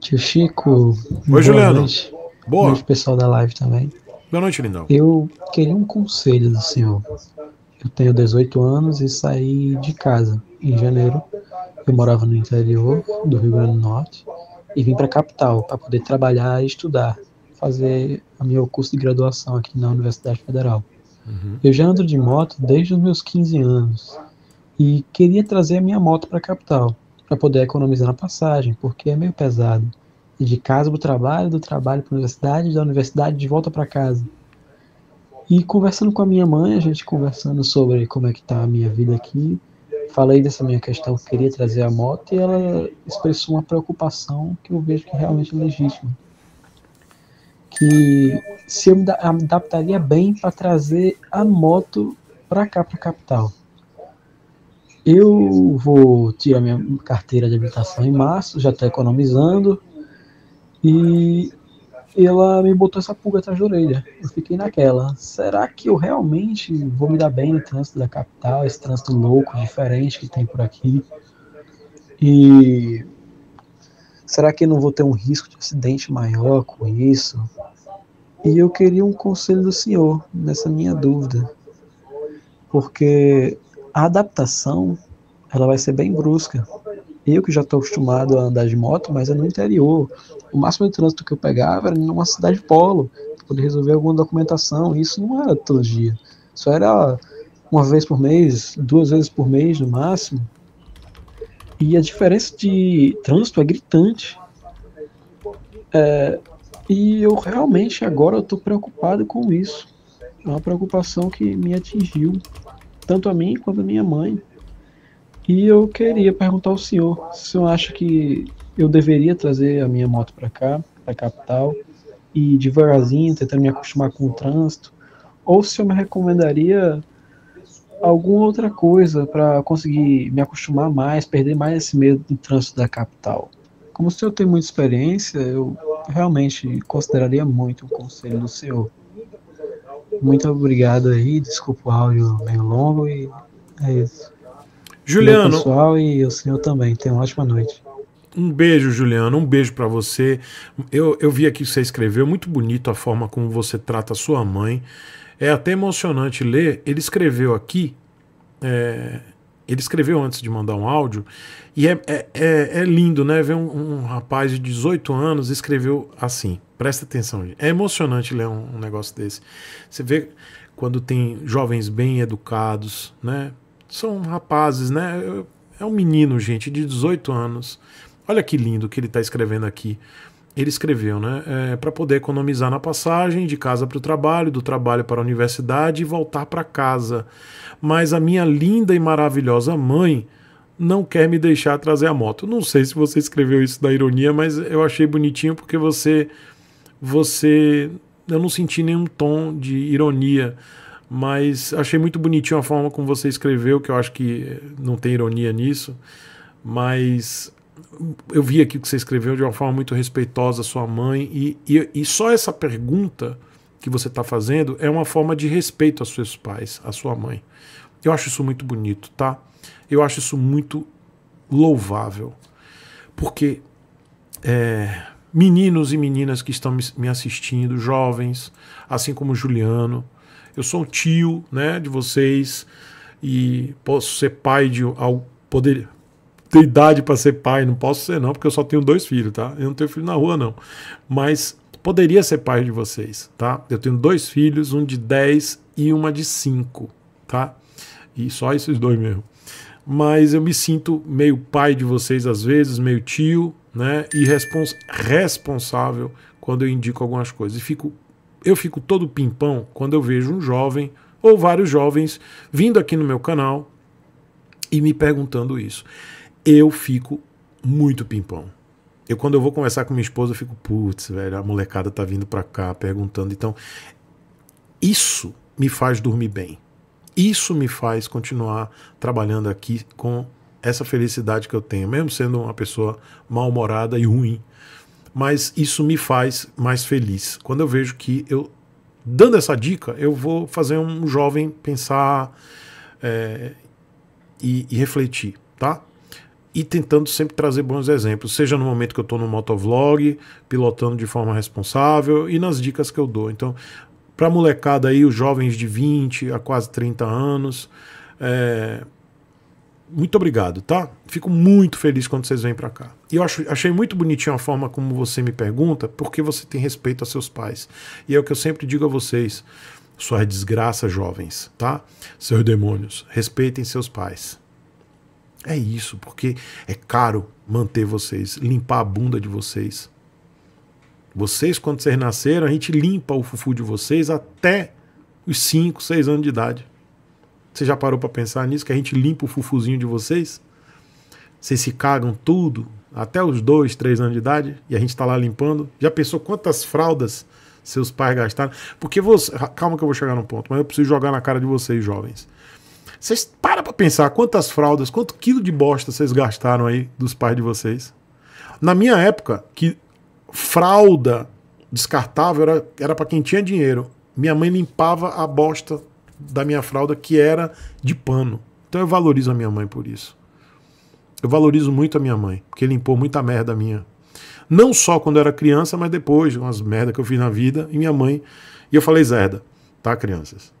Tio Chico. Oi, Juliano. Noite. Boa. Noite, pessoal da live também. Boa noite, Lindão. Eu queria um conselho do assim, senhor. Eu tenho 18 anos e saí de casa em janeiro. Eu morava no interior do Rio Grande do Norte e vim para a capital para poder trabalhar e estudar, fazer o meu curso de graduação aqui na Universidade Federal. Uhum. Eu já ando de moto desde os meus 15 anos e queria trazer a minha moto para a capital para poder economizar na passagem, porque é meio pesado. E de casa para o trabalho, do trabalho para a universidade, da universidade de volta para casa. E conversando com a minha mãe, a gente conversando sobre como é que tá a minha vida aqui, falei dessa minha questão, queria trazer a moto e ela expressou uma preocupação que eu vejo que realmente é legítima. Que se eu me adaptaria bem para trazer a moto para cá, para a capital. Eu vou tirar minha carteira de habilitação em março, já estou tá economizando. E ela me botou essa pulga atrás da orelha. Eu fiquei naquela. Será que eu realmente vou me dar bem no trânsito da capital, esse trânsito louco, diferente que tem por aqui? E será que eu não vou ter um risco de acidente maior com isso? E eu queria um conselho do senhor nessa minha dúvida. Porque a adaptação ela vai ser bem brusca. Eu que já estou acostumado a andar de moto, mas é no interior. O máximo de trânsito que eu pegava era numa cidade polo, para poder resolver alguma documentação. E isso não era todo dia. Só era uma vez por mês, duas vezes por mês no máximo. E a diferença de trânsito é gritante. É, e eu realmente agora estou preocupado com isso. É uma preocupação que me atingiu tanto a mim quanto a minha mãe. E eu queria perguntar ao senhor se o senhor acha que eu deveria trazer a minha moto para cá, para a capital, e devagarzinho, tentando me acostumar com o trânsito, ou se o senhor me recomendaria alguma outra coisa para conseguir me acostumar mais, perder mais esse medo do trânsito da capital. Como o senhor tem muita experiência, eu realmente consideraria muito o conselho do senhor. Muito obrigado aí, desculpa o áudio meio longo e é isso. Juliano. Meu pessoal e o senhor também. Tenha uma ótima noite. Um beijo, Juliano. Um beijo para você. Eu, eu vi aqui que você escreveu. Muito bonito a forma como você trata sua mãe. É até emocionante ler. Ele escreveu aqui. É, ele escreveu antes de mandar um áudio, e é, é, é, é lindo, né? Ver um, um, rapaz de 18 anos escreveu assim. Presta atenção, é emocionante ler um, um negócio desse. Você vê quando tem jovens bem educados, né? São rapazes, né? É um menino, gente, de 18 anos. Olha que lindo que ele está escrevendo aqui ele escreveu, né? É, para poder economizar na passagem de casa para o trabalho, do trabalho para a universidade e voltar para casa mas a minha linda e maravilhosa mãe não quer me deixar trazer a moto. Não sei se você escreveu isso da ironia, mas eu achei bonitinho porque você você eu não senti nenhum tom de ironia, mas achei muito bonitinho a forma como você escreveu, que eu acho que não tem ironia nisso, mas eu vi aqui o que você escreveu de uma forma muito respeitosa sua mãe e, e, e só essa pergunta que você está fazendo é uma forma de respeito aos seus pais, à sua mãe. Eu acho isso muito bonito, tá? Eu acho isso muito louvável. Porque é, meninos e meninas que estão me assistindo, jovens, assim como Juliano, eu sou tio né, de vocês e posso ser pai de. Ao, poder, ter idade para ser pai, não posso ser não, porque eu só tenho dois filhos, tá? Eu não tenho filho na rua não. Mas poderia ser pai de vocês, tá? Eu tenho dois filhos, um de 10 e uma de 5, tá? E só esses dois mesmo. Mas eu me sinto meio pai de vocês às vezes, meio tio, né? E respons responsável quando eu indico algumas coisas. E fico, eu fico todo pimpão quando eu vejo um jovem ou vários jovens vindo aqui no meu canal e me perguntando isso. Eu fico muito pimpão. Eu, quando eu vou conversar com minha esposa, eu fico, putz, velho, a molecada tá vindo pra cá perguntando. Então, isso me faz dormir bem. Isso me faz continuar trabalhando aqui com essa felicidade que eu tenho, mesmo sendo uma pessoa mal-humorada e ruim. Mas isso me faz mais feliz. Quando eu vejo que eu, dando essa dica, eu vou fazer um jovem pensar é, e, e refletir, tá? e tentando sempre trazer bons exemplos, seja no momento que eu estou no motovlog, pilotando de forma responsável e nas dicas que eu dou. Então, para a molecada aí, os jovens de 20 a quase 30 anos, é... muito obrigado, tá? Fico muito feliz quando vocês vêm para cá. E eu acho, achei muito bonitinho a forma como você me pergunta, porque você tem respeito a seus pais. E é o que eu sempre digo a vocês, suas desgraças jovens, tá? Seus demônios, respeitem seus pais. É isso, porque é caro manter vocês, limpar a bunda de vocês. Vocês, quando vocês nasceram, a gente limpa o fufu de vocês até os 5, 6 anos de idade. Você já parou para pensar nisso? Que a gente limpa o fufuzinho de vocês? Vocês se cagam tudo até os 2, 3 anos de idade e a gente está lá limpando. Já pensou quantas fraldas seus pais gastaram? Porque você. Calma que eu vou chegar no ponto, mas eu preciso jogar na cara de vocês, jovens. Vocês para pra pensar quantas fraldas, quanto quilo de bosta vocês gastaram aí dos pais de vocês. Na minha época, que fralda descartável era, era para quem tinha dinheiro. Minha mãe limpava a bosta da minha fralda que era de pano. Então eu valorizo a minha mãe por isso. Eu valorizo muito a minha mãe, porque limpou muita merda minha. Não só quando eu era criança, mas depois, umas merda que eu fiz na vida, e minha mãe. E eu falei, Zerda, tá, crianças?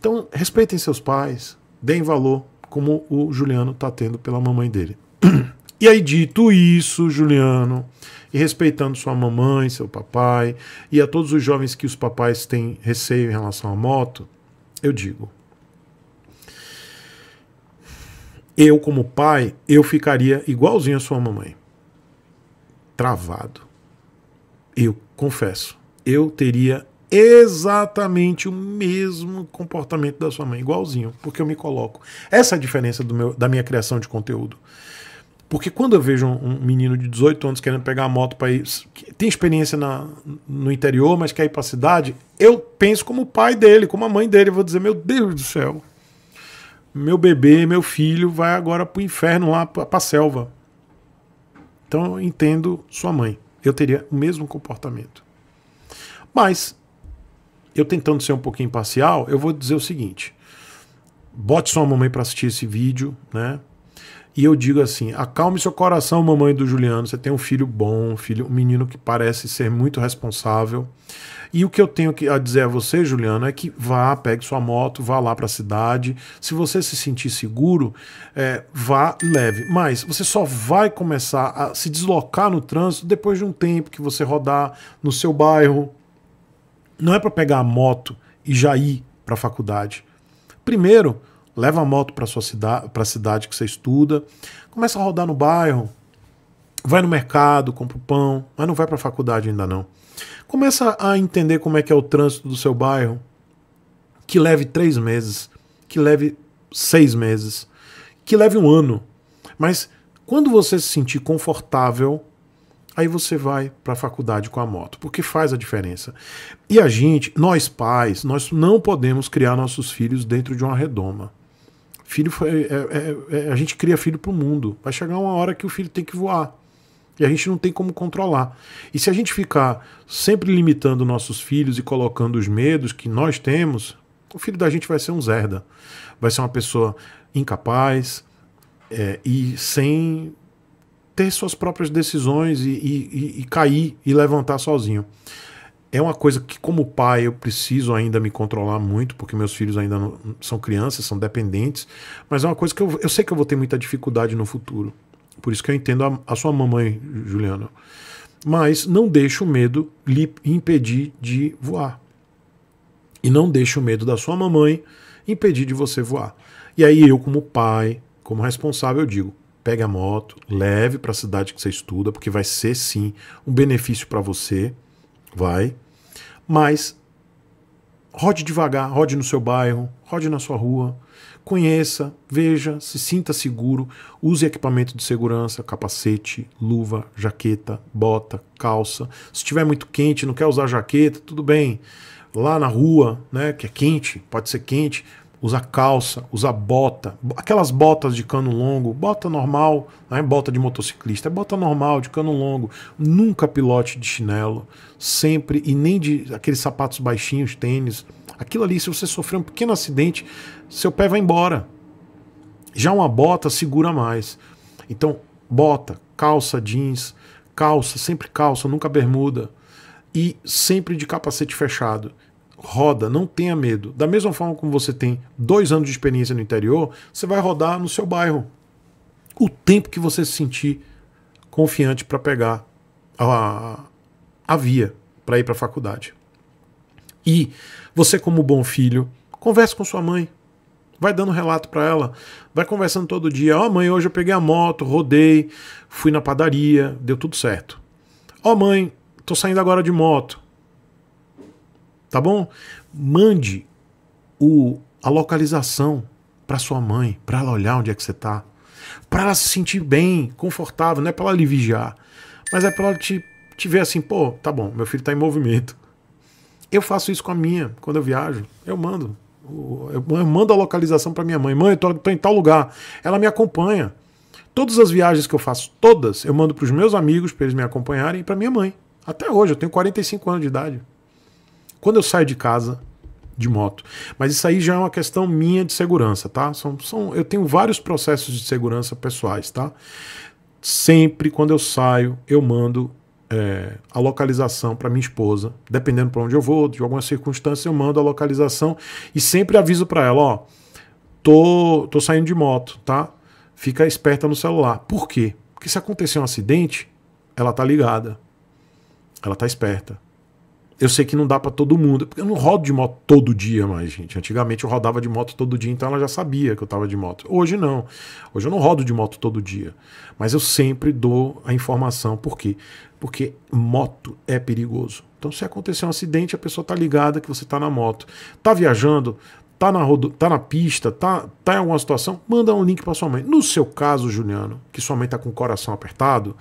Então, respeitem seus pais, deem valor como o Juliano está tendo pela mamãe dele. E aí, dito isso, Juliano, e respeitando sua mamãe, seu papai, e a todos os jovens que os papais têm receio em relação à moto, eu digo: eu, como pai, eu ficaria igualzinho à sua mamãe. Travado. Eu confesso, eu teria exatamente o mesmo comportamento da sua mãe, igualzinho, porque eu me coloco. Essa é a diferença meu, da minha criação de conteúdo. Porque quando eu vejo um, menino de 18 anos querendo pegar a moto para ir. tem experiência na, no interior, mas quer ir para a cidade, eu penso como o pai dele, como a mãe dele. Eu vou dizer: Meu Deus do céu, meu bebê, meu filho vai agora para o inferno lá, para a selva. Então eu entendo sua mãe. Eu teria o mesmo comportamento. Mas eu tentando ser um pouquinho imparcial, eu vou dizer o seguinte: bote sua mamãe para assistir esse vídeo, né? E eu digo assim: acalme seu coração, mamãe do Juliano. Você tem um filho bom, um filho, um menino que parece ser muito responsável. E o que eu tenho a dizer a você, Juliano, é que vá, pegue sua moto, vá lá para a cidade. Se você se sentir seguro, é, vá leve. Mas você só vai começar a se deslocar no trânsito depois de um tempo que você rodar no seu bairro, não é para pegar a moto e já ir para a faculdade. Primeiro, leva a moto para sua cidade, para a cidade que você estuda, começa a rodar no bairro, vai no mercado, compra o pão, mas não vai para a faculdade ainda não. Começa a entender como é que é o trânsito do seu bairro, que leve três meses, que leve seis meses, que leve um ano, mas quando você se sentir confortável Aí você vai para a faculdade com a moto, porque faz a diferença. E a gente, nós pais, nós não podemos criar nossos filhos dentro de uma redoma. Filho, é, é, é, é, a gente cria filho para o mundo. Vai chegar uma hora que o filho tem que voar. E a gente não tem como controlar. E se a gente ficar sempre limitando nossos filhos e colocando os medos que nós temos, o filho da gente vai ser um zerda. Vai ser uma pessoa incapaz é, e sem ter suas próprias decisões e, e, e, cair e levantar sozinho. É uma coisa que, como pai, eu preciso ainda me controlar muito, porque meus filhos ainda não, são crianças, são dependentes, mas é uma coisa que eu, eu, sei que eu vou ter muita dificuldade no futuro. Por isso que eu entendo a, a sua mamãe, Juliana. Mas não deixe o medo lhe impedir de voar. E não deixe o medo da sua mamãe impedir de você voar. E aí eu, como pai, como responsável, digo: pegue a moto, leve para a cidade que você estuda, porque vai ser sim um benefício para você, vai. Mas rode devagar, rode no seu bairro, rode na sua rua, conheça, veja, se sinta seguro, use equipamento de segurança, capacete, luva, jaqueta, bota, calça. Se estiver muito quente, não quer usar jaqueta, tudo bem. Lá na rua, né, que é quente, pode ser quente, usa calça, usa bota, aquelas botas de cano longo, bota normal, não é bota de motociclista, é bota normal, de cano longo, nunca pilote de chinelo, sempre, e nem de aqueles sapatos baixinhos, tênis, aquilo ali, se você sofrer um pequeno acidente, seu pé vai embora. Já uma bota segura mais. Então, bota, calça jeans, calça, sempre calça, nunca bermuda, e sempre de capacete fechado roda, não tenha medo. Da mesma forma como você tem dois anos de experiência no interior, você vai rodar no seu bairro. O tempo que você se sentir confiante para pegar a, a via, para ir para a faculdade. E você, como bom filho, converse com sua mãe. Vai dando relato para ela, vai conversando todo dia. Ó, oh, mãe, hoje eu peguei a moto, rodei, fui na padaria, deu tudo certo. Ó, oh, mãe, tô saindo agora de moto tá bom? Mande o, a localização para sua mãe, para ela olhar onde é que você tá, para ela se sentir bem, confortável, não é para ela lhe vigiar, mas é para ela te, te ver assim, pô, tá bom, meu filho tá em movimento. Eu faço isso com a minha, quando eu viajo, eu mando. Eu mando a localização para minha mãe. Mãe, eu tô, tô em tal lugar. Ela me acompanha. Todas as viagens que eu faço, todas, eu mando para os meus amigos, para eles me acompanharem, e para minha mãe. Até hoje, eu tenho 45 anos de idade quando eu saio de casa de moto. Mas isso aí já é uma questão minha de segurança, tá? São, são, eu tenho vários processos de segurança pessoais, tá? Sempre quando eu saio, eu mando é, a localização para minha esposa, dependendo para onde eu vou, de alguma circunstância, eu mando a localização e sempre aviso para ela, ó, tô, tô saindo de moto, tá? Fica esperta no celular. Por quê? Porque se acontecer um acidente, ela tá ligada. Ela tá esperta eu sei que não dá para todo mundo, porque eu não rodo de moto todo dia mais, gente. Antigamente eu rodava de moto todo dia, então ela já sabia que eu estava de moto. Hoje não. Hoje eu não rodo de moto todo dia, mas eu sempre dou a informação por quê? Porque moto é perigoso. Então se acontecer um acidente, a pessoa está ligada que você está na moto. está viajando, está na rodo... tá na pista, está tá em alguma situação, manda um link para sua mãe. No seu caso, Juliano, que sua mãe está com o coração apertado,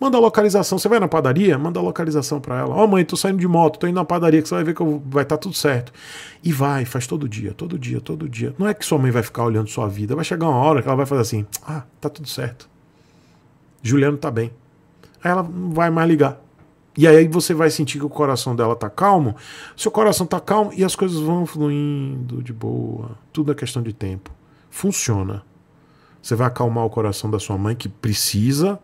Manda a localização. Você vai na padaria? Manda a localização para ela. Ó, oh, mãe, tô saindo de moto, tô indo na padaria que você vai ver que eu... vai estar tá tudo certo. E vai, faz todo dia, todo dia, todo dia. Não é que sua mãe vai ficar olhando sua vida. Vai chegar uma hora que ela vai fazer assim: ah, tá tudo certo. Juliano tá bem. Aí ela não vai mais ligar. E aí você vai sentir que o coração dela tá calmo. Seu coração tá calmo e as coisas vão fluindo de boa. Tudo é questão de tempo. Funciona. Você vai acalmar o coração da sua mãe que precisa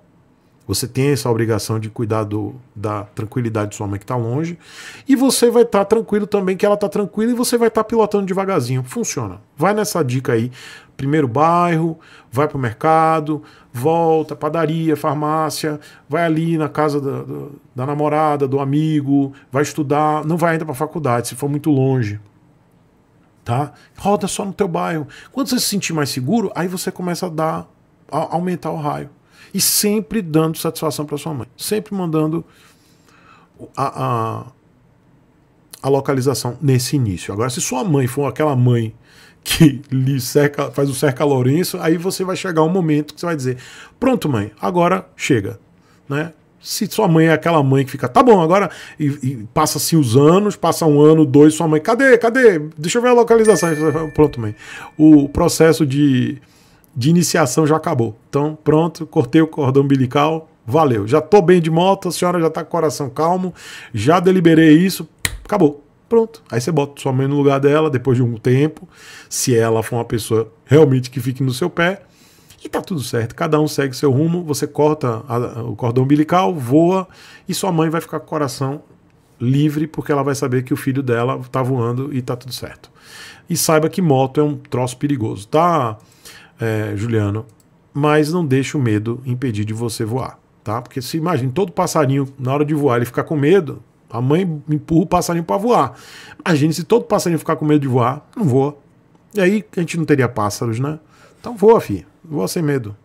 você tem essa obrigação de cuidar do, da tranquilidade de sua mãe que está longe. E você vai estar tá tranquilo também que ela está tranquila e você vai estar tá pilotando devagarzinho. Funciona. Vai nessa dica aí. Primeiro bairro, vai para o mercado, volta, padaria, farmácia, vai ali na casa da, da, da namorada, do amigo, vai estudar. Não vai ainda para a faculdade, se for muito longe tá? Roda só no teu bairro. Quando você se sentir mais seguro, aí você começa a dar a aumentar o raio. E sempre dando satisfação para sua mãe. Sempre mandando a, a, a, localização nesse início. Agora, se sua mãe for aquela mãe que lhe cerca, faz o cerca Lourenço, aí você vai chegar um momento que você vai dizer: pronto, mãe, agora chega. Né? Se sua mãe é aquela mãe que fica, tá bom, agora. E, e passa-se os anos, passa um ano, dois, sua mãe, cadê, cadê? Deixa eu ver a localização. Pronto, mãe. O processo de de iniciação já acabou. Então, pronto, cortei o cordão umbilical, valeu. Já tô bem de moto, a senhora já tá com o coração calmo, já deliberei isso, acabou. Pronto. Aí você bota sua mãe no lugar dela depois de um tempo, se ela for uma pessoa realmente que fique no seu pé, e tá tudo certo. Cada um segue seu rumo, você corta a, o cordão umbilical, voa e sua mãe vai ficar com o coração livre porque ela vai saber que o filho dela tá voando e tá tudo certo. E saiba que moto é um troço perigoso, tá? é, Juliano, mas não deixe o medo impedir de você voar, tá? Porque se imagina, todo passarinho, na hora de voar, ele ficar com medo, a mãe empurra o passarinho para voar. Imagine se todo passarinho ficar com medo de voar, não voa. E aí a gente não teria pássaros, né? Então voa, filho, voa sem medo.